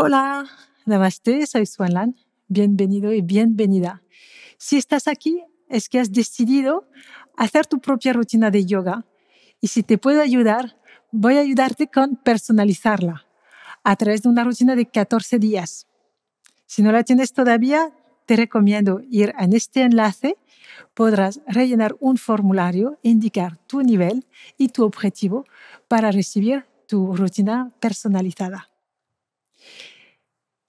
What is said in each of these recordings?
Hola, namaste, soy Suan Bienvenido y bienvenida. Si estás aquí, es que has decidido hacer tu propia rutina de yoga. Y si te puedo ayudar, voy a ayudarte con personalizarla a través de una rutina de 14 días. Si no la tienes todavía, te recomiendo ir en este enlace. Podrás rellenar un formulario, indicar tu nivel y tu objetivo para recibir tu rutina personalizada.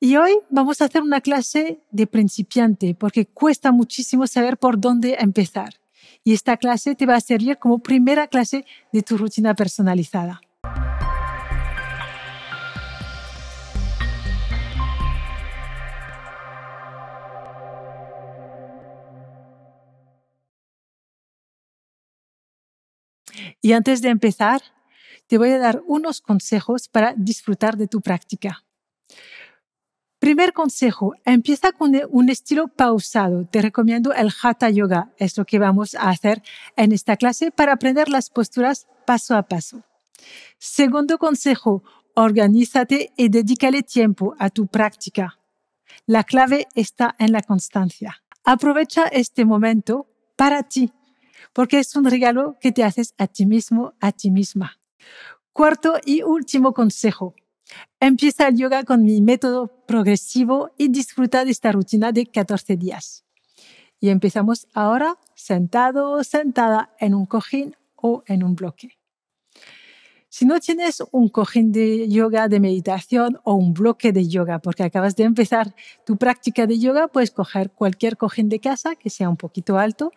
Y hoy vamos a hacer una clase de principiante porque cuesta muchísimo saber por dónde empezar. Y esta clase te va a servir como primera clase de tu rutina personalizada. Y antes de empezar, te voy a dar unos consejos para disfrutar de tu práctica. Primer consejo, empieza con e, un estilo pausado. Te recomiendo el Hatha Yoga, es lo que vamos a hacer en esta clase para aprender las posturas paso a paso. Segundo consejo, organízate y dedícale tiempo a tu práctica. La clave está en la constancia. Aprovecha este momento para ti, porque es un regalo que te haces a ti mismo, a ti misma. Cuarto y último consejo, Empieza el yoga con mi método progresivo y disfruta de esta rutina de 14 días. Y empezamos ahora sentado o sentada en un cojín o en un bloque. Si no tienes un cojín de yoga, de meditación o un bloque de yoga, porque acabas de empezar tu práctica de yoga, puedes coger cualquier cojín de casa que sea un poquito alto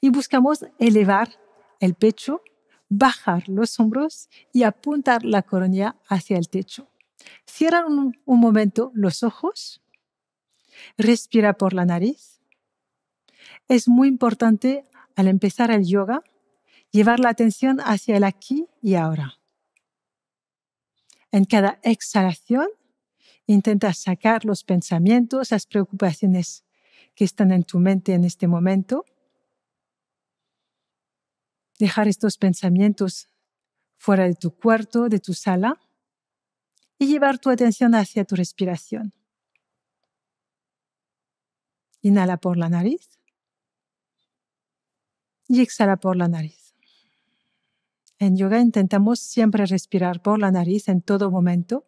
y buscamos elevar el pecho, bajar los hombros y apuntar la coronilla hacia el techo. Cierra un, momento los ojos, respira por la nariz. Es muy importante al empezar el yoga llevar la atención hacia el aquí y ahora. En cada exhalación, intenta sacar los pensamientos, las preocupaciones que están en tu mente en este momento. Dejar estos pensamientos fuera de tu cuarto, de tu sala y llevar tu atención hacia tu respiración. Inhala por la nariz y exhala por la nariz. En yoga intentamos siempre respirar por la nariz en todo momento,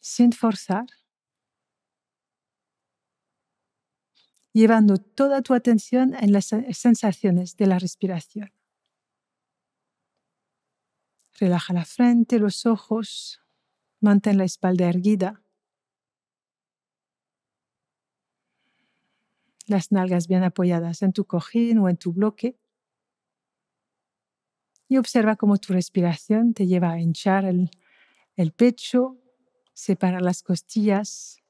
sin forzar, llevando toda tu atención en las sensaciones de la respiración. Relaja la frente, los ojos, mantén la espalda erguida. Las nalgas bien apoyadas en tu cojín o en tu bloque. Y observa cómo tu respiración te lleva a hinchar el, el pecho, separar las costillas,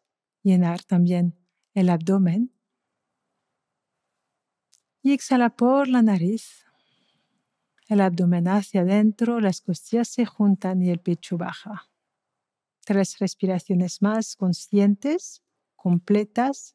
llenar también el abdomen. Y exhala por la nariz el abdomen hacia adentro, las costillas se juntan y el pecho baja. Tres respiraciones más conscientes, completas.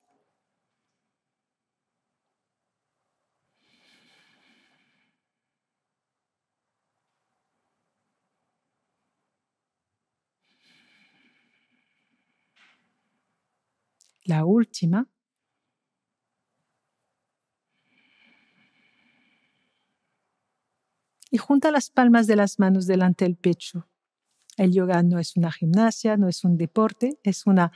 La última. y junta las palmas de las manos delante del pecho. El yoga no es una gimnasia, no es un deporte, es una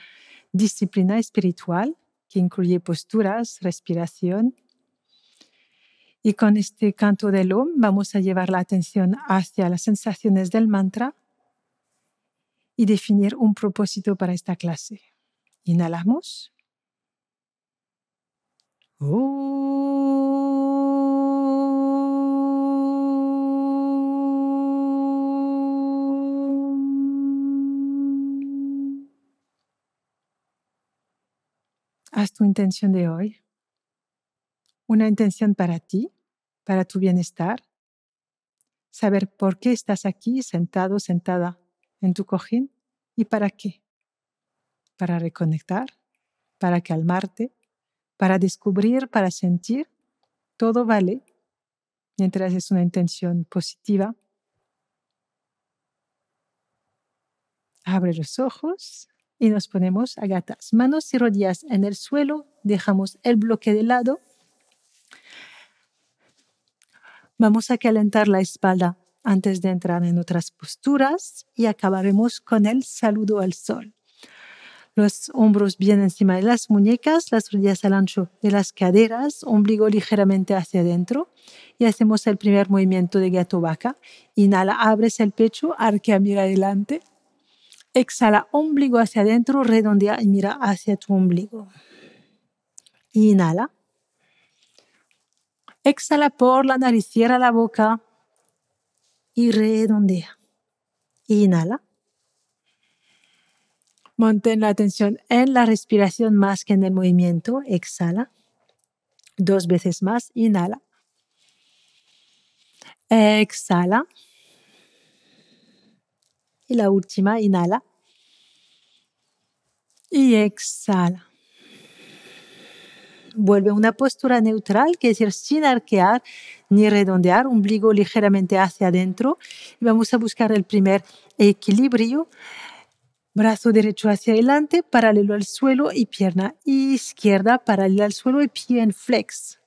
disciplina espiritual que incluye posturas, respiración. Y con este canto del OM vamos a llevar la atención hacia las sensaciones del mantra y definir un propósito para esta clase. Inhalamos. haz tu intención de hoy. Una intención para ti, para tu bienestar. Saber por qué estás aquí sentado, sentada en tu cojín y para qué. Para reconectar, para calmarte, para descubrir, para sentir. Todo vale mientras es una intención positiva. Abre los ojos y nos ponemos a gatas. Manos y rodillas en el suelo, dejamos el bloque de lado. Vamos a calentar la espalda antes de entrar en otras posturas y acabaremos con el saludo al sol. Los hombros bien encima de las muñecas, las rodillas al ancho de las caderas, ombligo ligeramente hacia adentro y hacemos el primer movimiento de gato vaca. Inhala, abres el pecho, arquea, mira adelante. Exhala ombligo hacia adentro, redondea y mira hacia tu ombligo. Inhala. Exhala por la nariz, cierra la boca y redondea. Inhala. Mantén la atención en la respiración más que en el movimiento. Exhala. Dos veces más. Inhala. Exhala. Y la última, inhala. Y exhala. Vuelve a una postura neutral, que es decir, sin arquear ni redondear, ombligo ligeramente hacia adentro. Y vamos a buscar el primer equilibrio. Brazo derecho hacia adelante, paralelo al suelo y pierna izquierda paralela al suelo y pie en flex.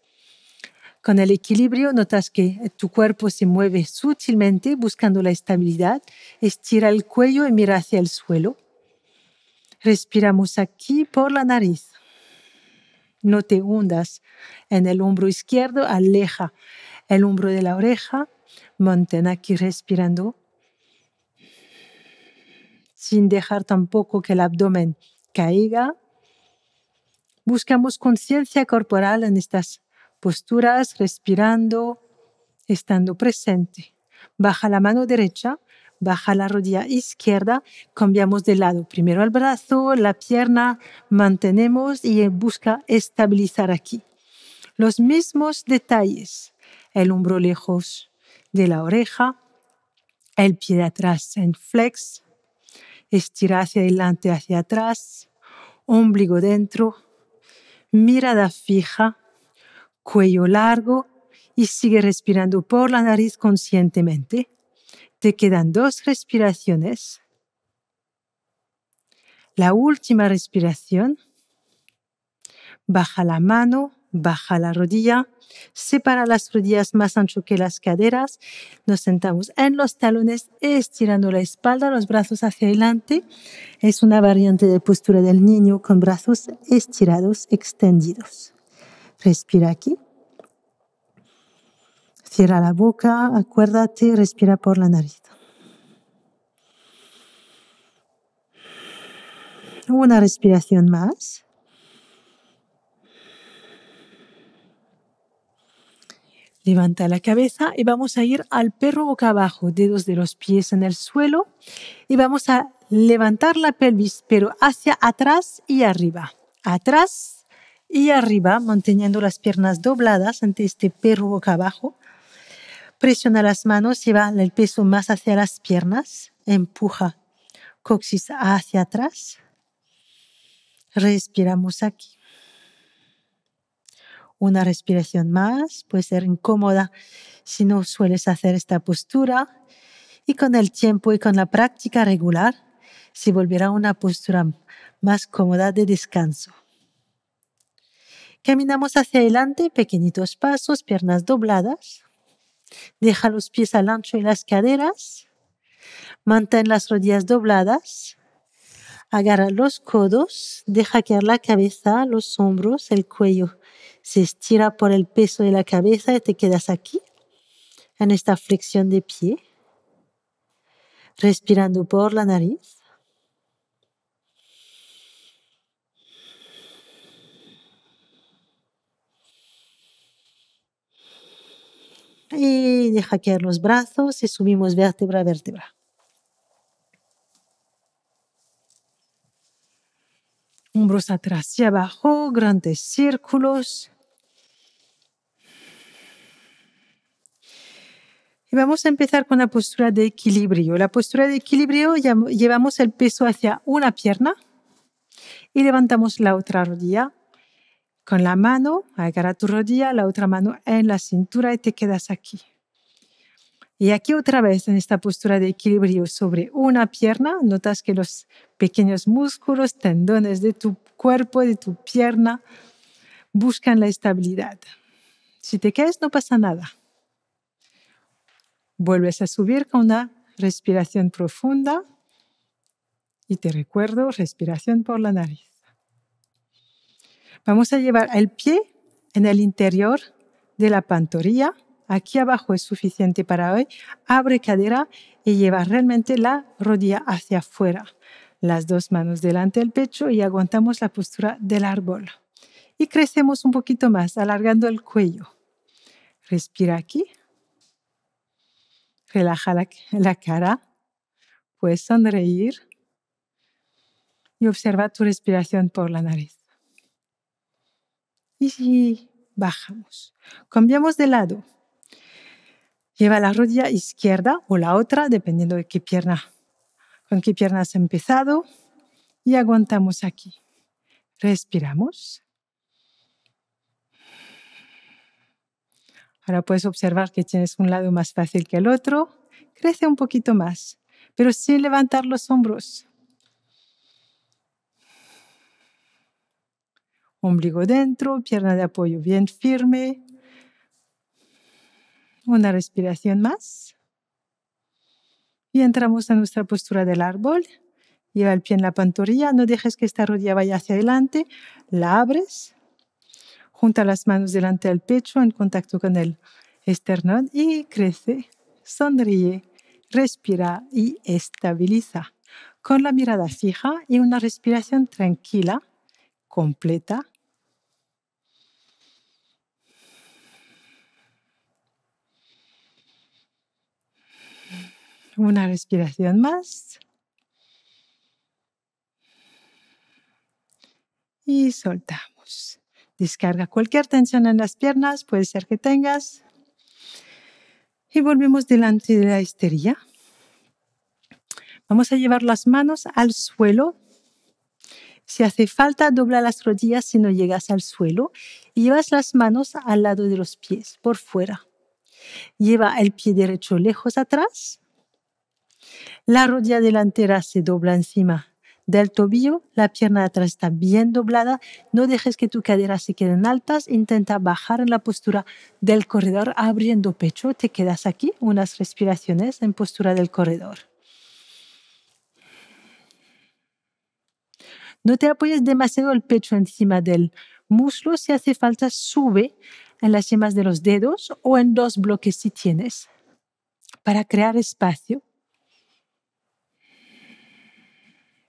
Con el equilibrio notas que eh, tu cuerpo se mueve sutilmente buscando la estabilidad, estira el cuello y mira hacia el suelo. Respiramos aquí por la nariz. No te hundas en el hombro izquierdo, aleja el hombro de la oreja, mantén aquí respirando sin dejar tampoco que el abdomen caiga. Buscamos conciencia corporal en estas posturas, respirando, estando presente. Baja la mano derecha, baja la rodilla izquierda, cambiamos de lado. Primero el brazo, la pierna, mantenemos y busca estabilizar aquí. Los mismos detalles, el hombro lejos de la oreja, el pie de atrás en flex, estira hacia adelante, hacia atrás, ombligo dentro, mirada fija, cuello largo y sigue respirando por la nariz conscientemente. Te quedan dos respiraciones. La última respiración. Baja la mano, baja la rodilla, separa las rodillas más ancho que las caderas. Nos sentamos en los talones, estirando la espalda, los brazos hacia adelante. Es una variante de postura del niño con brazos estirados, extendidos. Respira aquí. Cierra la boca, acuérdate, respira por la nariz. Una respiración más. Levanta la cabeza y vamos a ir al perro boca abajo, dedos de los pies en el suelo y vamos a levantar la pelvis, pero hacia atrás y arriba. Atrás y arriba, manteniendo las piernas dobladas ante este perro boca abajo. Presiona las manos, lleva el peso más hacia las piernas, empuja coxis hacia atrás. Respiramos aquí. Una respiración más, puede ser incómoda si no sueles hacer esta postura y con el tiempo y con la práctica regular se volverá una postura más cómoda de descanso. Caminamos hacia adelante, pequeñitos pasos, piernas dobladas. Deja los pies al ancho y las caderas. Mantén las rodillas dobladas. Agarra los codos, deja caer la cabeza, los hombros, el cuello. Se estira por el peso de la cabeza y te quedas aquí, en esta flexión de pie, respirando por la nariz. y deja caer los brazos y subimos vértebra a vértebra. Hombros atrás y abajo, grandes círculos. Y vamos a empezar con la postura de equilibrio. La postura de equilibrio llevamos el peso hacia una pierna y levantamos la otra rodilla con la mano, agarra tu rodilla, la otra mano en la cintura y te quedas aquí. Y aquí otra vez en esta postura de equilibrio sobre una pierna, notas que los pequeños músculos, tendones de tu cuerpo, de tu pierna, buscan la estabilidad. Si te caes no pasa nada. Vuelves a subir con una respiración profunda y te recuerdo respiración por la nariz. Vamos a llevar el pie en el interior de la pantorrilla. Aquí abajo es suficiente para hoy. Abre cadera y lleva realmente la rodilla hacia afuera. Las dos manos delante del pecho y aguantamos la postura del árbol. Y crecemos un poquito más, alargando el cuello. Respira aquí. Relaja la, la cara. Puedes sonreír. Y observa tu respiración por la nariz y bajamos. Cambiamos de lado. Lleva la rodilla izquierda o la otra, dependiendo de qué pierna, con qué pierna has empezado. Y aguantamos aquí. Respiramos. Ahora puedes observar que tienes un lado más fácil que el otro. Crece un poquito más, pero sin levantar los hombros. ombligo dentro, pierna de apoyo bien firme. Una respiración más. Y entramos a nuestra postura del árbol. Lleva el pie en la pantorrilla, no dejes que esta rodilla vaya hacia adelante, la abres, junta las manos delante del pecho en contacto con el esternón y crece, sonríe, respira y estabiliza. Con la mirada fija y una respiración tranquila, completa. Una respiración más. Y soltamos. Descarga cualquier tensión en las piernas, puede ser que tengas. Y volvemos delante de la esterilla Vamos a llevar las manos al suelo, si hace falta, dobla las rodillas si no llegas al suelo y llevas las manos al lado de los pies, por fuera. Lleva el pie derecho lejos atrás. La rodilla delantera se dobla encima del tobillo, la pierna de atrás está bien doblada, no dejes que tu cadera se queden altas, intenta bajar en la postura del corredor abriendo pecho, te quedas aquí unas respiraciones en postura del corredor. No te apoyes demasiado el pecho encima del muslo. Si hace falta, sube en las yemas de los dedos o en dos bloques si tienes para crear espacio.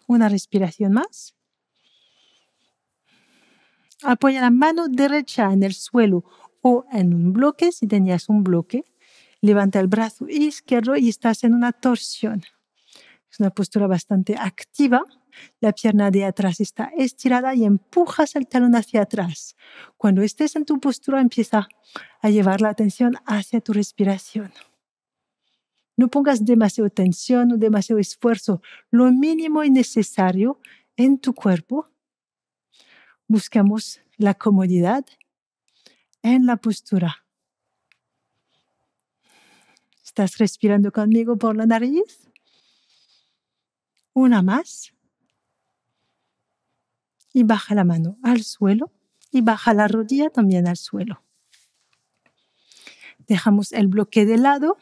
Una respiración más. Apoya la mano derecha en el suelo o en un bloque si tenías un bloque. Levanta el brazo izquierdo y estás en una torsión. Es una postura bastante activa la pierna de atrás está estirada y empujas el talón hacia atrás. Cuando estés en tu postura, empieza a llevar la atención hacia tu respiración. No pongas demasiado tensión o demasiado esfuerzo, lo mínimo y necesario en tu cuerpo. Buscamos la comodidad en la postura. ¿Estás respirando conmigo por la nariz? Una más y baja la mano al suelo y baja la rodilla también al suelo. Dejamos el bloque de lado,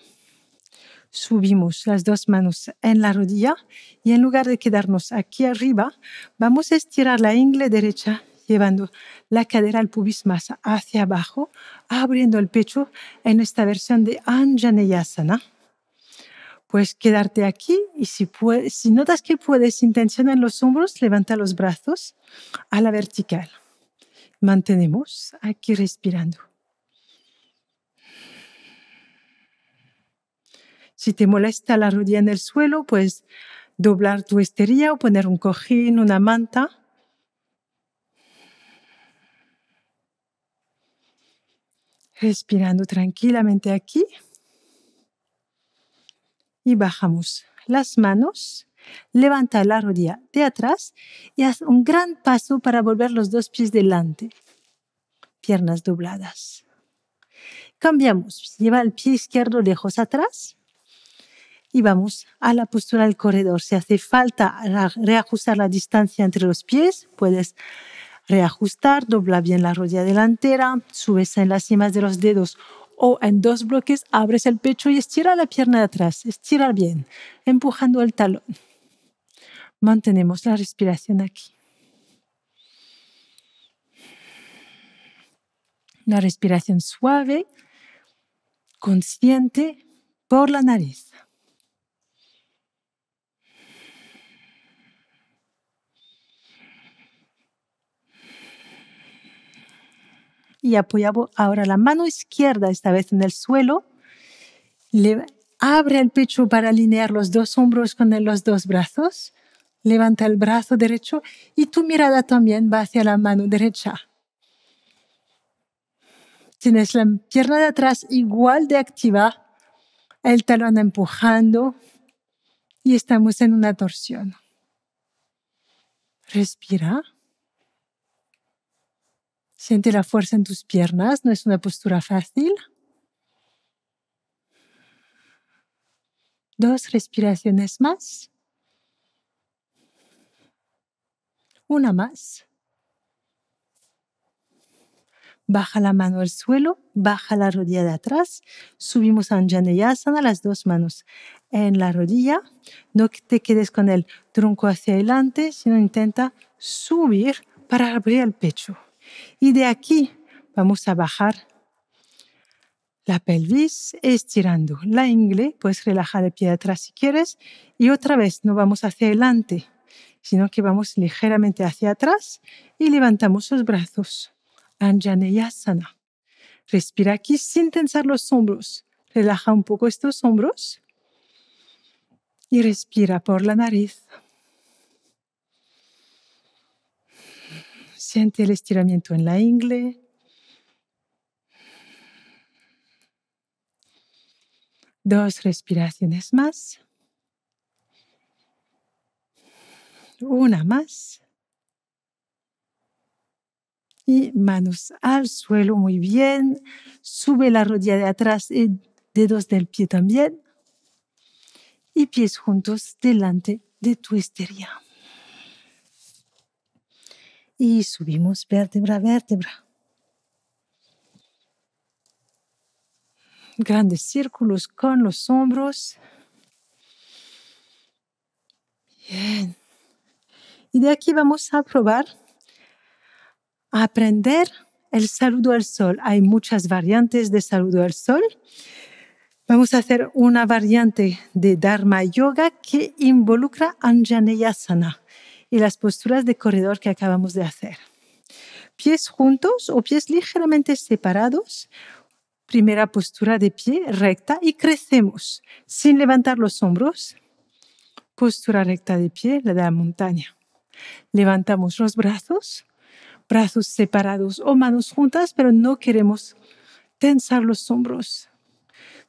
subimos las dos manos en la rodilla y en lugar de quedarnos aquí arriba, vamos a estirar la ingle derecha llevando la cadera al pubis más hacia abajo, abriendo el pecho en esta versión de Anjaneyasana pues quedarte aquí y si, notas que puedes intención en los hombros, levanta los brazos a la vertical. Mantenemos aquí respirando. Si te molesta la rodilla en el suelo, puedes doblar tu estería o poner un cojín, una manta. Respirando tranquilamente aquí y bajamos las manos, levanta la rodilla de atrás y haz un gran paso para volver los dos pies delante. Piernas dobladas. Cambiamos, lleva el pie izquierdo lejos atrás y vamos a la postura del corredor. Si hace falta reajustar la distancia entre los pies, puedes reajustar, dobla bien la rodilla delantera, subes en las cimas de los dedos o en dos bloques abres el pecho y estira la pierna de atrás, estira bien, empujando el talón. Mantenemos la respiración aquí. Una respiración suave, consciente por la nariz. y apoyamos ahora la mano izquierda, esta vez en el suelo. abre el pecho para alinear los dos hombros con los dos brazos. Levanta el brazo derecho y tu mirada también va hacia la mano derecha. Tienes la pierna de atrás igual de activa, el talón empujando y estamos en una torsión. Respira. Siente la fuerza en tus piernas, no es una postura fácil. Dos respiraciones más. Una más. Baja la mano al suelo, baja la rodilla de atrás. Subimos a Anjaneyasana, las dos manos en la rodilla. No te quedes con el tronco hacia adelante, sino intenta subir para abrir el pecho. Y de aquí vamos a bajar la pelvis estirando la ingle, puedes relajar de pie de atrás si quieres y otra vez no vamos hacia adelante, sino que vamos ligeramente hacia atrás y levantamos los brazos. Anjaneyasana. Respira aquí sin tensar los hombros. Relaja un poco estos hombros y respira por la nariz. Siente el estiramiento en la ingle. Dos respiraciones más. Una más. Y manos al suelo, muy bien. Sube la rodilla de atrás y eh, dedos del pie también. Y pies juntos delante de tu estería y subimos vértebra a vértebra. Grandes círculos con los hombros. Bien. Y de aquí vamos a probar a aprender el saludo al sol. Hay muchas variantes de saludo al sol. Vamos a hacer una variante de Dharma Yoga que involucra Anjaneyasana y las posturas de corredor que acabamos de hacer. Pies juntos o pies ligeramente separados. Primera postura de pie recta y crecemos sin levantar los hombros. Postura recta de pie, la de la montaña. Levantamos los brazos, brazos separados o manos juntas, pero no queremos tensar los hombros.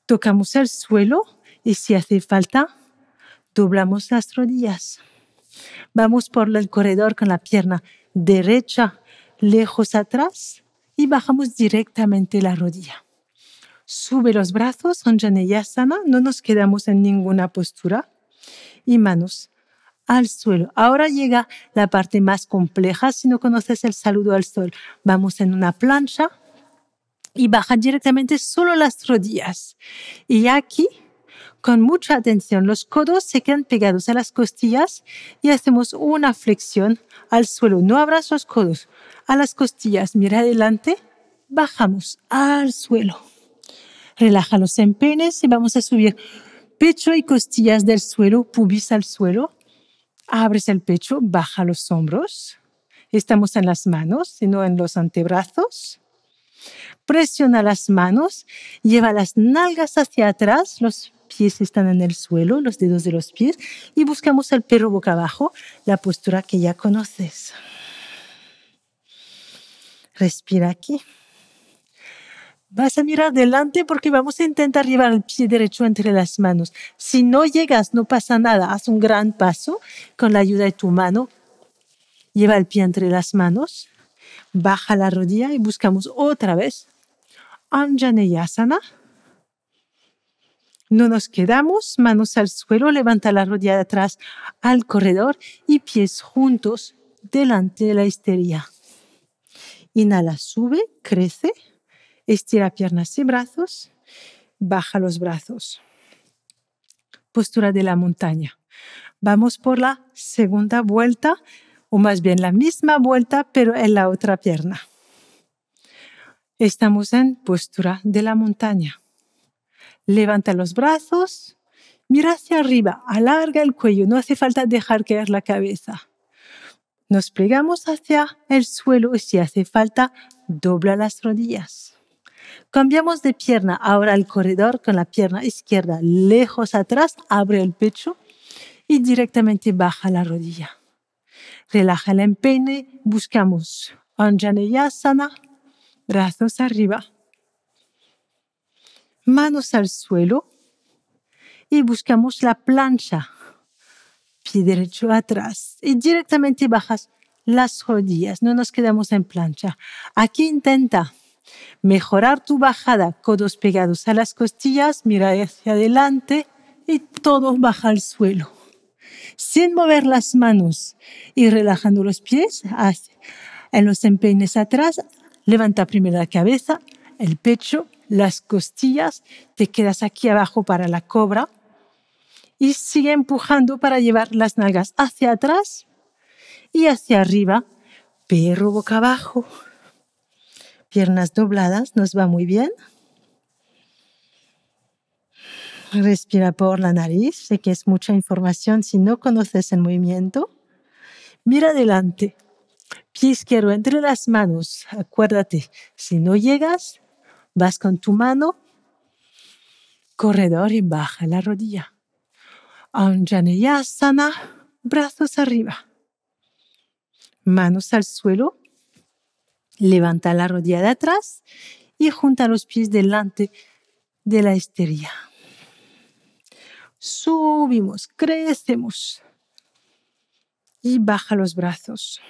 Tocamos el suelo y si hace falta, doblamos las rodillas. Vamos por el corredor con la pierna derecha lejos atrás y bajamos directamente la rodilla. Sube los brazos, sana, no nos quedamos en ninguna postura y manos al suelo. Ahora llega la parte más compleja si no conoces el saludo al sol. Vamos en una plancha y baja directamente solo las rodillas. Y aquí con mucha atención. Los codos se quedan pegados a las costillas y hacemos una flexión al suelo. No abras los codos a las costillas. Mira adelante. Bajamos al suelo. Relaja los penes y vamos a subir pecho y costillas del suelo, pubis al suelo. Abres el pecho, baja los hombros. Estamos en las manos y no en los antebrazos. Presiona las manos, lleva las nalgas hacia atrás, los pies están en el suelo, los dedos de los pies, y buscamos al perro boca abajo, la postura que ya conoces. Respira aquí. Vas a mirar delante porque vamos a intentar llevar el pie derecho entre las manos. Si no llegas, no pasa nada. Haz un gran paso con la ayuda de tu mano. Lleva el pie entre las manos. Baja la rodilla y buscamos otra vez. Anjaneyasana no nos quedamos, manos al suelo, levanta la rodilla de atrás al corredor y pies juntos delante de la histeria. Inhala, sube, crece, estira piernas y brazos, baja los brazos. Postura de la montaña. Vamos por la segunda vuelta, o más bien la misma vuelta, pero en la otra pierna. Estamos en postura de la montaña. Levanta los brazos, mira hacia arriba, alarga el cuello, no hace falta dejar caer la cabeza. Nos plegamos hacia el suelo y si hace falta, dobla las rodillas. Cambiamos de pierna, ahora al corredor con la pierna izquierda lejos atrás, abre el pecho y directamente baja la rodilla. Relaja el peine. buscamos Anjaneyasana, brazos arriba, manos al suelo y buscamos la plancha. Pie derecho atrás y directamente bajas las rodillas. No nos quedamos en plancha. Aquí intenta mejorar tu bajada, codos pegados a las costillas, mira hacia adelante y todo baja al suelo. Sin mover las manos y relajando los pies en los empeines atrás, levanta primero la cabeza, el pecho las costillas, te quedas aquí abajo para la cobra y sigue empujando para llevar las nalgas hacia atrás y hacia arriba, perro boca abajo. Piernas dobladas, nos va muy bien. Respira por la nariz, sé que es mucha información si no conoces el movimiento. Mira adelante, pie izquierdo entre las manos, acuérdate, si no llegas, Vas con tu mano, corredor y baja la rodilla. Anjaneyasana, brazos arriba. Manos al suelo, levanta la rodilla de atrás y junta los pies delante de la esterilla. Subimos, crecemos y baja los brazos.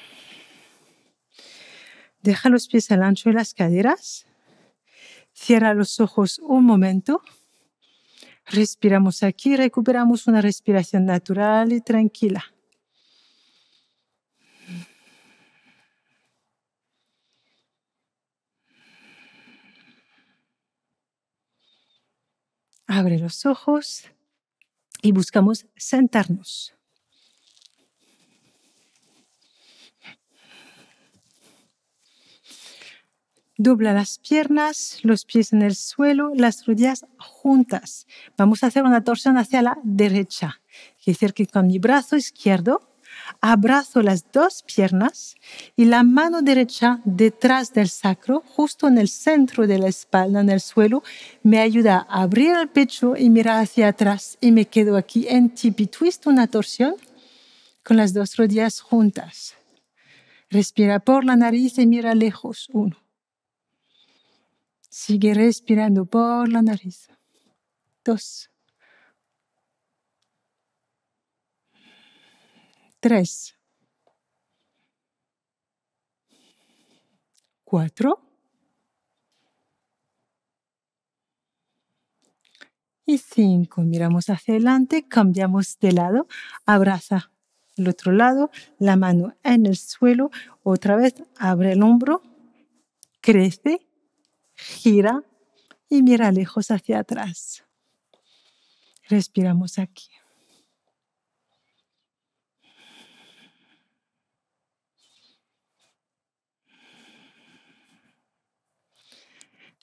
Deja los pies al ancho de las caderas Cierra los ojos un momento. Respiramos aquí, recuperamos una respiración natural y tranquila. Abre los ojos y buscamos sentarnos. Dobla las piernas, los pies en el suelo, las rodillas juntas. Vamos a hacer una torsión hacia la derecha. Quiero decir que con mi brazo izquierdo abrazo las dos piernas y la mano derecha detrás del sacro, justo en el centro de la espalda, en el suelo, me ayuda a abrir el pecho y mirar hacia atrás. Y me quedo aquí en tipi twist, una torsión con las dos rodillas juntas. Respira por la nariz y mira lejos. Uno. Sigue respirando por la nariz. Dos. Tres. Cuatro. Y cinco. Miramos hacia adelante, cambiamos de lado, abraza el otro lado, la mano en el suelo, otra vez abre el hombro, crece gira y mira lejos hacia atrás. Respiramos aquí.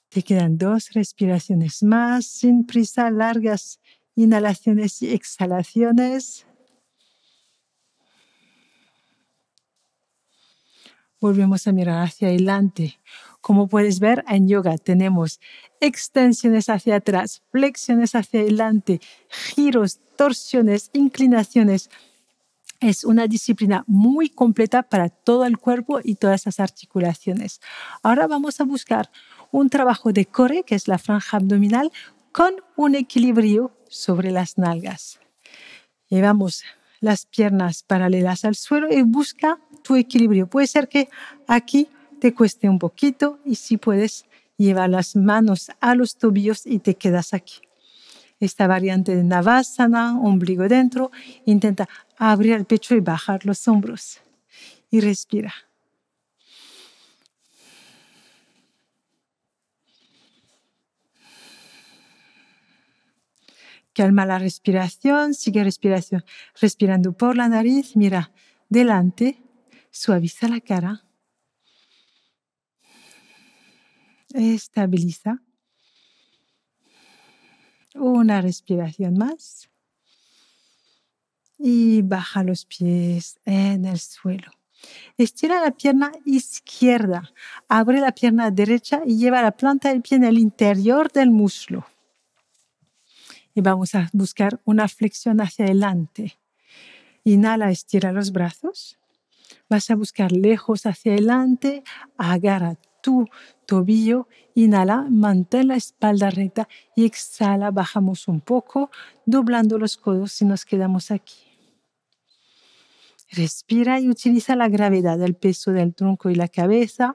Te quedan dos respiraciones más, sin prisa, largas inhalaciones y exhalaciones. Volvemos a mirar hacia adelante. Como puedes ver, en yoga tenemos extensiones hacia atrás, flexiones hacia adelante, giros, torsiones, inclinaciones. Es una disciplina muy completa para todo el cuerpo y todas las articulaciones. Ahora vamos a buscar un trabajo de core, que es la franja abdominal, con un equilibrio sobre las nalgas. Llevamos las piernas paralelas al suelo y busca tu equilibrio. Puede ser que aquí te cueste un poquito y si puedes, lleva las manos a los tobillos y te quedas aquí. Esta variante de Navasana, ombligo dentro, intenta abrir el pecho y bajar los hombros. Y respira. Calma la respiración, sigue respiración, respirando por la nariz, mira delante, suaviza la cara Estabiliza. Una respiración más. Y baja los pies en el suelo. Estira la pierna izquierda, abre la pierna derecha y lleva la planta del pie en el interior del muslo. Y vamos a buscar una flexión hacia adelante. Inhala, estira los brazos. Vas a buscar lejos hacia adelante, agarra tu tobillo, inhala, mantén la espalda recta y exhala, bajamos un poco, doblando los codos y nos quedamos aquí. Respira y utiliza la gravedad del peso del tronco y la cabeza,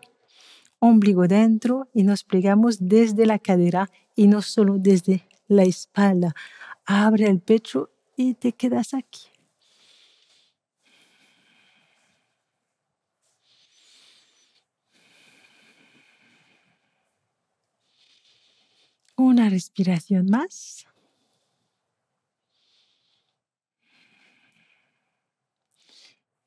ombligo dentro y nos plegamos desde la cadera y no solo desde la espalda. Abre el pecho y te quedas aquí. Una respiración más.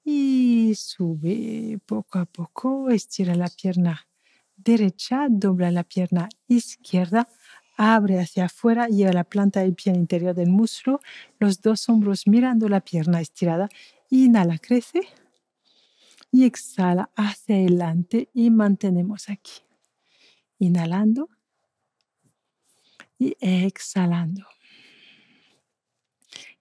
Y sube poco a poco, estira la pierna derecha, dobla la pierna izquierda, abre hacia afuera, lleva la planta del pie interior del muslo, los dos hombros mirando la pierna estirada, inhala, crece y exhala hacia adelante y mantenemos aquí. Inhalando y exhalando.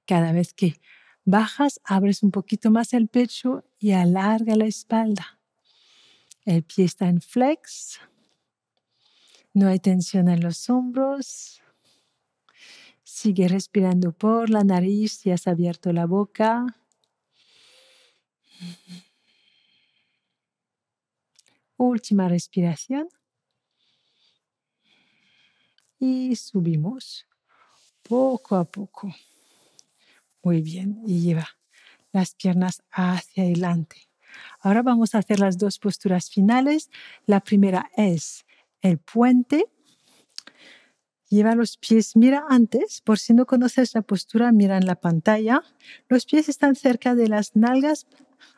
Cada vez que bajas, abres un poquito más el pecho y alarga la espalda. El pie está en flex. No hay tensión en los hombros. Sigue respirando por la nariz Y has abierto la boca. Última respiración y subimos poco a poco. Muy bien, y lleva las piernas hacia adelante. Ahora vamos a hacer las dos posturas finales. La primera es el puente. Lleva los pies, mira antes, por si no conoces la postura, mira en la pantalla. Los pies están cerca de las nalgas,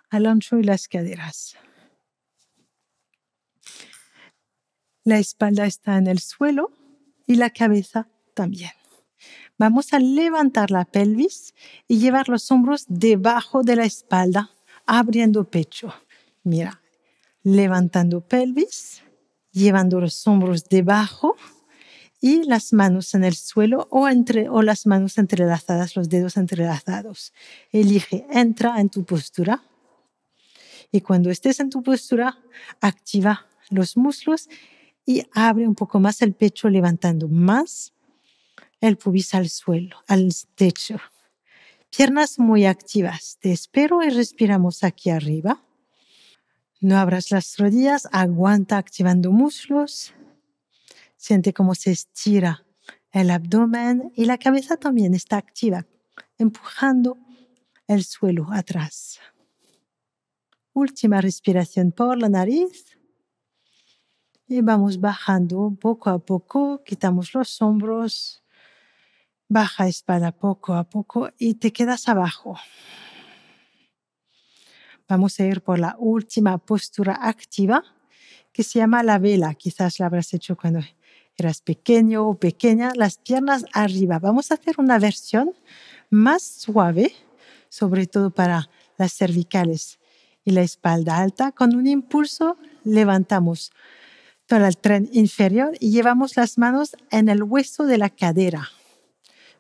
al ancho y las caderas. La espalda está en el suelo y la cabeza también. Vamos a levantar la pelvis y llevar los hombros debajo de la espalda, abriendo pecho. Mira, levantando pelvis, llevando los hombros debajo y las manos en el suelo o, entre, o las manos entrelazadas, los dedos entrelazados. Elige, entra en tu postura y cuando estés en tu postura, activa los muslos y abre un poco más el pecho, levantando más el pubis al suelo, al techo. Piernas muy activas. Te espero y respiramos aquí arriba. No abras las rodillas, aguanta activando muslos. Siente cómo se estira el abdomen y la cabeza también está activa, empujando el suelo atrás. Última respiración por la nariz y vamos bajando poco a poco, quitamos los hombros, baja espalda poco a poco y te quedas abajo. Vamos a ir por la última postura activa que se llama la vela. Quizás la habrás hecho cuando eras pequeño o pequeña. Las piernas arriba. Vamos a hacer una versión más suave, sobre todo para las cervicales y la espalda alta. Con un impulso levantamos para el tren inferior y llevamos las manos en el hueso de la cadera.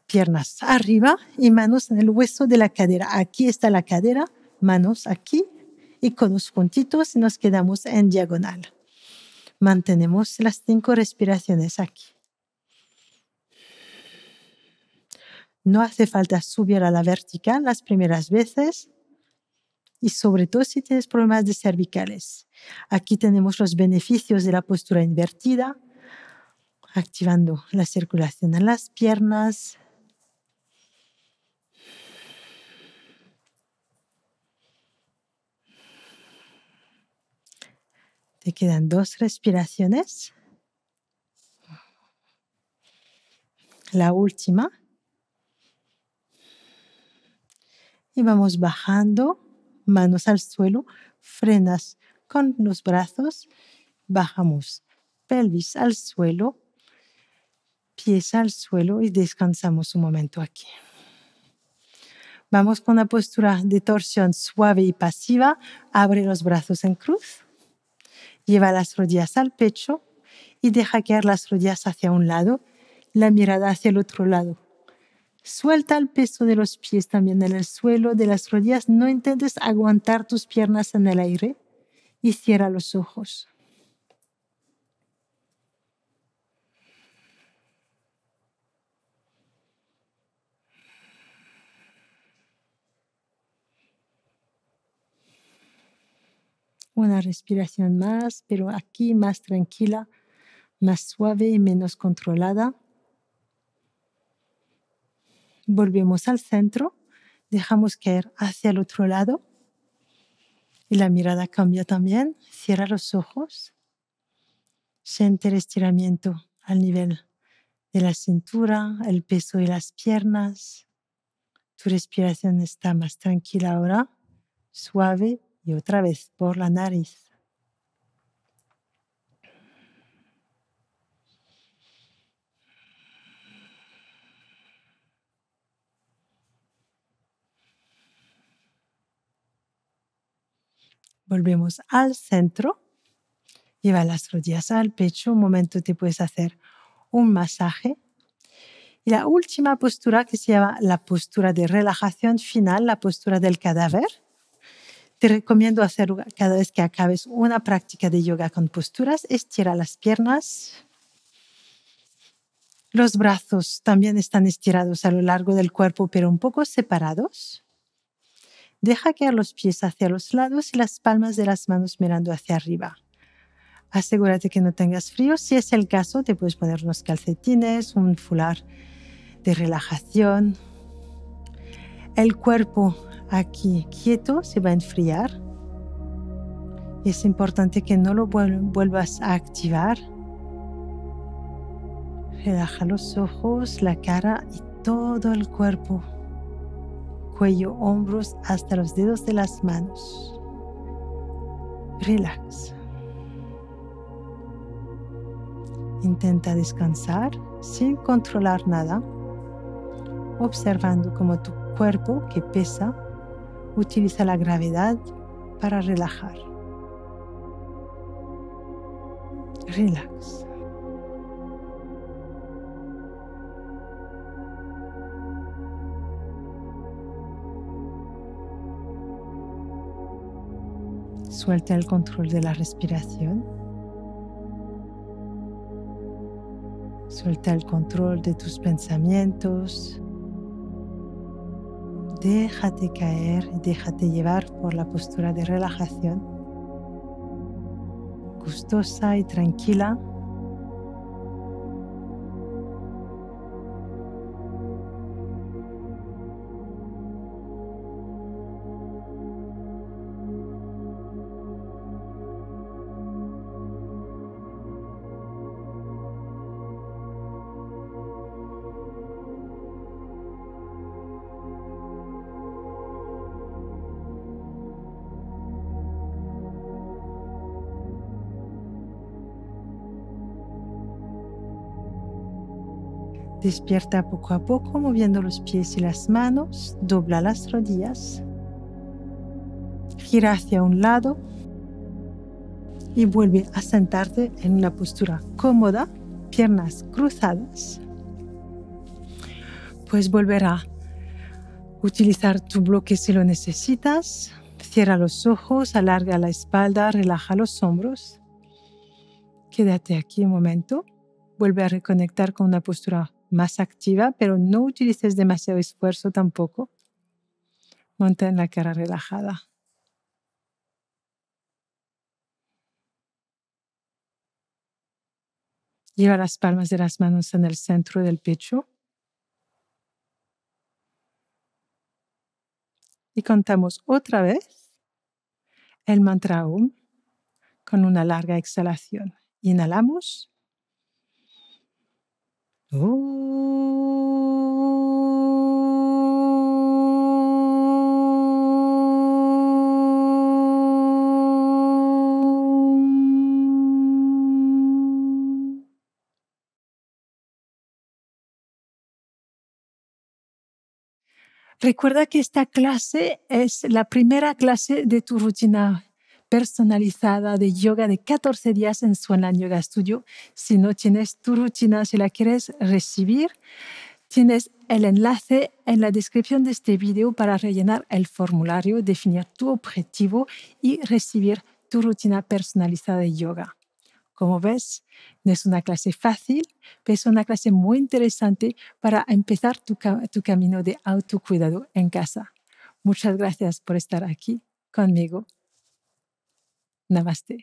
Piernas arriba y manos en el hueso de la cadera. Aquí está la cadera, manos aquí y con los puntitos nos quedamos en diagonal. Mantenemos las cinco respiraciones aquí. No hace falta subir a la vertical las primeras veces y sobre todo si tienes problemas de cervicales. Aquí tenemos los beneficios de la postura invertida, activando la circulación en las piernas. Te quedan dos respiraciones. La última. Y vamos bajando manos al suelo, frenas con los brazos, bajamos pelvis al suelo, pies al suelo y descansamos un momento aquí. Vamos con una postura de torsión suave y pasiva. Abre los brazos en cruz. Lleva las rodillas al pecho y deja caer las rodillas hacia un lado, la mirada hacia el otro lado. Suelta el peso de los pies también en el suelo, de las rodillas. No intentes aguantar tus piernas en el aire y cierra los ojos. Una respiración más, pero aquí más tranquila, más suave y menos controlada. Volvemos al centro, dejamos caer hacia el otro lado y la mirada cambia también, cierra los ojos, siente el estiramiento al nivel de la cintura, el peso de las piernas. Tu respiración está más tranquila ahora, suave y otra vez por la nariz. Volvemos al centro. Lleva las rodillas al pecho. Un momento te puedes hacer un masaje. Y la última postura que se llama la postura de relajación final, la postura del cadáver. Te recomiendo hacer cada vez que acabes una práctica de yoga con posturas, estira las piernas. Los brazos también están estirados a lo largo del cuerpo, pero un poco separados. Deja caer los pies hacia los lados y las palmas de las manos mirando hacia arriba. Asegúrate que no tengas frío. Si es el caso, te puedes poner unos calcetines, un fular de relajación. El cuerpo aquí quieto se va a enfriar. es importante que no lo vuelvas a activar. Relaja los ojos, la cara y todo el cuerpo cuello, hombros, hasta los dedos de las manos. Relax. Intenta descansar sin controlar nada, observando cómo tu cuerpo, que pesa, utiliza la gravedad para relajar. Relax. suelta el control de la respiración. Suelta el control de tus pensamientos. Déjate caer y déjate llevar por la postura de relajación gustosa y tranquila Despierta poco a poco moviendo los pies y las manos, dobla las rodillas, gira hacia un lado y vuelve a sentarte en una postura cómoda, piernas cruzadas. Puedes volver a utilizar tu bloque si lo necesitas. Cierra los ojos, alarga la espalda, relaja los hombros. Quédate aquí un momento. Vuelve a reconectar con una postura más activa, pero no utilices demasiado esfuerzo tampoco. en la cara relajada. Lleva las palmas de las manos en el centro del pecho. Y contamos otra vez el mantra con una larga exhalación. Inhalamos. Recuerda que esta clase es la primera clase de tu rutina personalizada de yoga de 14 días en Swanland Yoga Studio. Si no tienes tu rutina, si la quieres recibir, tienes el enlace en la descripción de este video para rellenar el formulario, definir tu objetivo y recibir tu rutina personalizada de yoga. Como ves, no es una clase fácil, pero es una clase muy interesante para empezar tu, tu camino de autocuidado en casa. Muchas gracias por estar aquí conmigo. Namaste.